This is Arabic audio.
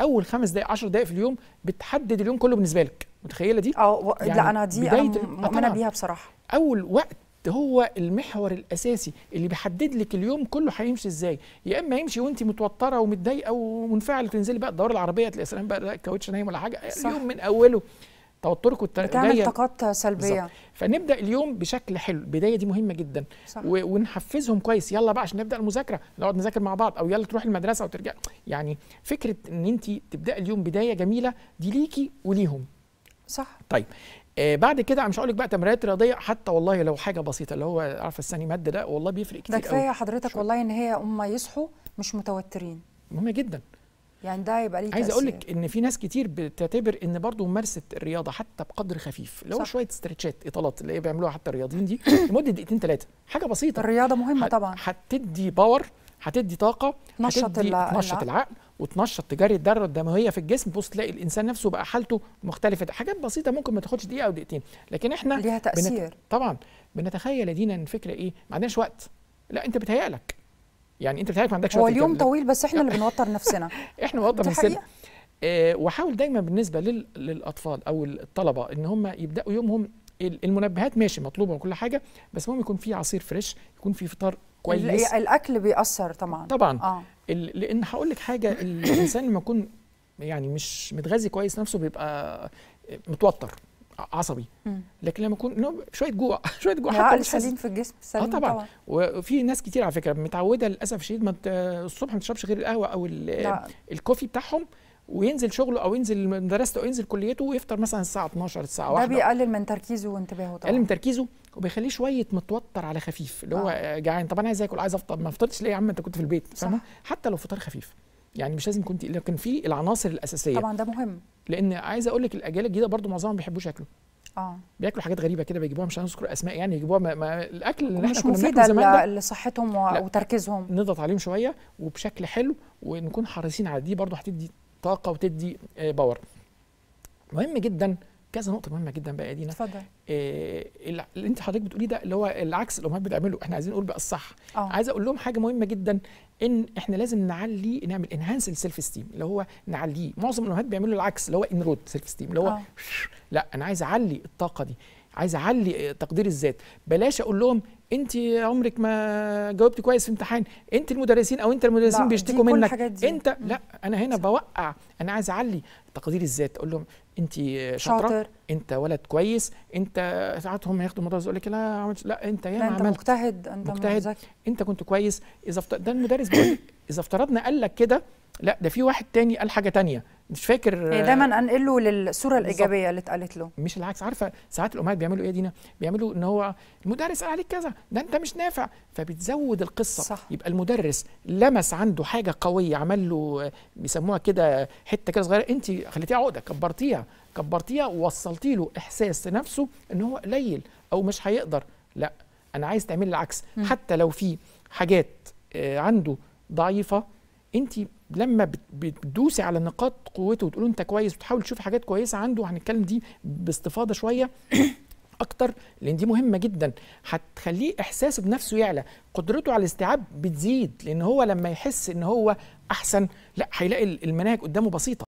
اول خمس دقائق 10 دقائق في اليوم بتحدد اليوم كله بالنسبه لك متخيله دي اه و... يعني لا انا دي انا مؤمنه بيها بصراحه اول وقت هو المحور الاساسي اللي بيحدد لك اليوم كله هيمشي ازاي يا اما يمشي وانت متوتره ومتضايقه ومنفعله تنزلي بقى الدوره العربيه تلاقي سلام بقى الكاوتش نايم ولا حاجه صح. اليوم من اوله توترك والتدين بتعمل طاقات سلبيه بالزبط. فنبدا اليوم بشكل حلو البدايه دي مهمه جدا صح. ونحفزهم كويس يلا بقى عشان نبدا المذاكره نقعد نذاكر مع بعض او يلا تروح المدرسه وترجع يعني فكره ان انت تبداي اليوم بدايه جميله دي ليكي وليهم صح طيب آه بعد كده مش هقول لك بقى تمرينات رياضيه حتى والله لو حاجه بسيطه اللي هو عارفه الثاني ماده ده والله بيفرق كتير ده كفايه حضرتك والله ان هي هم يصحوا مش متوترين مهمه جدا يعني ده يبقى ليه عايز اقول لك ان في ناس كتير بتعتبر ان برضه ممارسه الرياضه حتى بقدر خفيف لو صح. شويه استرتشات اطالات اللي هي بيعملوها حتى الرياضيين دي لمده دقيقتين ثلاثه حاجه بسيطه الرياضه مهمه طبعا هتدي باور هتدي طاقه تنشط العقل العقل وتنشط تجاري الدره الدمويه في الجسم بص تلاقي الانسان نفسه بقى حالته مختلفه حاجات بسيطه ممكن ما تاخدش دقيقه او دقيقتين لكن احنا ليها تاثير بنت... طبعا بنتخيل دينا الفكره ايه ما عندناش وقت لا انت بتهيألك يعني انت بتعرف ما عندكش هو اليوم طويل بس احنا اللي بنوتر نفسنا احنا بنوتر نفسنا آه، وحاول دايما بالنسبه لل... للاطفال او الطلبه ان هم يبداوا يومهم المنبهات ماشي مطلوبه وكل حاجه بس المهم يكون في عصير فريش يكون في فطار كويس الاكل بيأثر طبعا طبعا آه. ال... لان هقول لك حاجه الانسان لما يكون يعني مش متغذي كويس نفسه بيبقى متوتر عصبي لكن لما يكون شويه جوع شويه جوع حتى مش سليم في الجسم سليم اه طبعا, طبعا. وفي ناس كتير على فكره متعوده للاسف الشديد ما الصبح ما تشربش غير القهوه او الكوفي بتاعهم وينزل شغله او ينزل مدرسته او ينزل كليته ويفطر مثلا الساعه 12 الساعه 1 ده بيقلل من تركيزه وانتباهه طبعا بيقلل من تركيزه وبيخليه شويه متوتر على خفيف اللي هو آه. جعان طب انا عايز اكل عايز افطر ما فطرتش ليه يا عم انت كنت في البيت صح. حتى لو فطار خفيف يعني مش لازم كنت لكن في العناصر الاساسيه طبعا ده مهم لان عايز اقول لك الاجيال الجديده برضو معظمهم ما بيحبوش ياكلوا اه بياكلوا حاجات غريبه كده بيجيبوها مش هنذكر اسماء يعني يجيبوها ما, ما الاكل اللي احنا كنا بناكله زمان لصحتهم وتركيزهم نضغط عليهم شويه وبشكل حلو ونكون حريصين على دي برضو هتدي طاقه وتدي آه، باور مهم جدا كذا نقطه مهمه جدا بقى دينا اتفضل إيه اللي انت حضرتك بتقوليه ده اللي هو العكس اللي الامهات بتعمله احنا عايزين نقول بقى الصح أوه. عايز اقول لهم حاجه مهمه جدا ان احنا لازم نعلي نعمل انهانس السيلف ستيم اللي هو نعليه معظم الامهات بيعملوا العكس اللي هو انرود سيلف ستيم اللي هو آه. لا انا عايز اعلي الطاقه دي عايز اعلي تقدير الذات بلاش اقول لهم انت عمرك ما جاوبتي كويس في امتحان انت المدرسين او انت المدرسين بيشتكوا منك انت لا انا هنا بوقع انا عايز اعلي تقدير الذات اقول لهم انت شاطره شاطر. انت ولد كويس انت ساعات هم ياخدوا المدرس يقول لك لا عملت لا انت يا انت عملت. مجتهد انت مجتهد انت كنت كويس اذا فت... ده المدرس اذا افترضنا قال لك كده لا ده في واحد تاني قال حاجه تانية مش فاكر إيه، دايما انقله للصوره الايجابيه اللي اتقالت له مش العكس عارفه ساعات الامهات بيعملوا ايه يا دينا بيعملوا ان هو المدرس قال عليك كذا ده انت مش نافع فبتزود القصه صح. يبقى المدرس لمس عنده حاجه قويه عمل له بيسموها كده حته كده صغيره انت خليتيها عقده كبرتيها كبرتيها ووصلتي له احساس نفسه ان هو قليل او مش هيقدر لا انا عايز تعملي العكس م. حتى لو في حاجات آه، عنده ضعيفه انت لما بتدوسي على نقاط قوته وتقول انت كويس وتحاول تشوف حاجات كويسه عنده وهنتكلم دي باستفاضه شويه اكتر لان دي مهمه جدا هتخليه احساسه بنفسه يعلى قدرته على الاستيعاب بتزيد لان هو لما يحس ان هو احسن لا هيلاقي المناهج قدامه بسيطه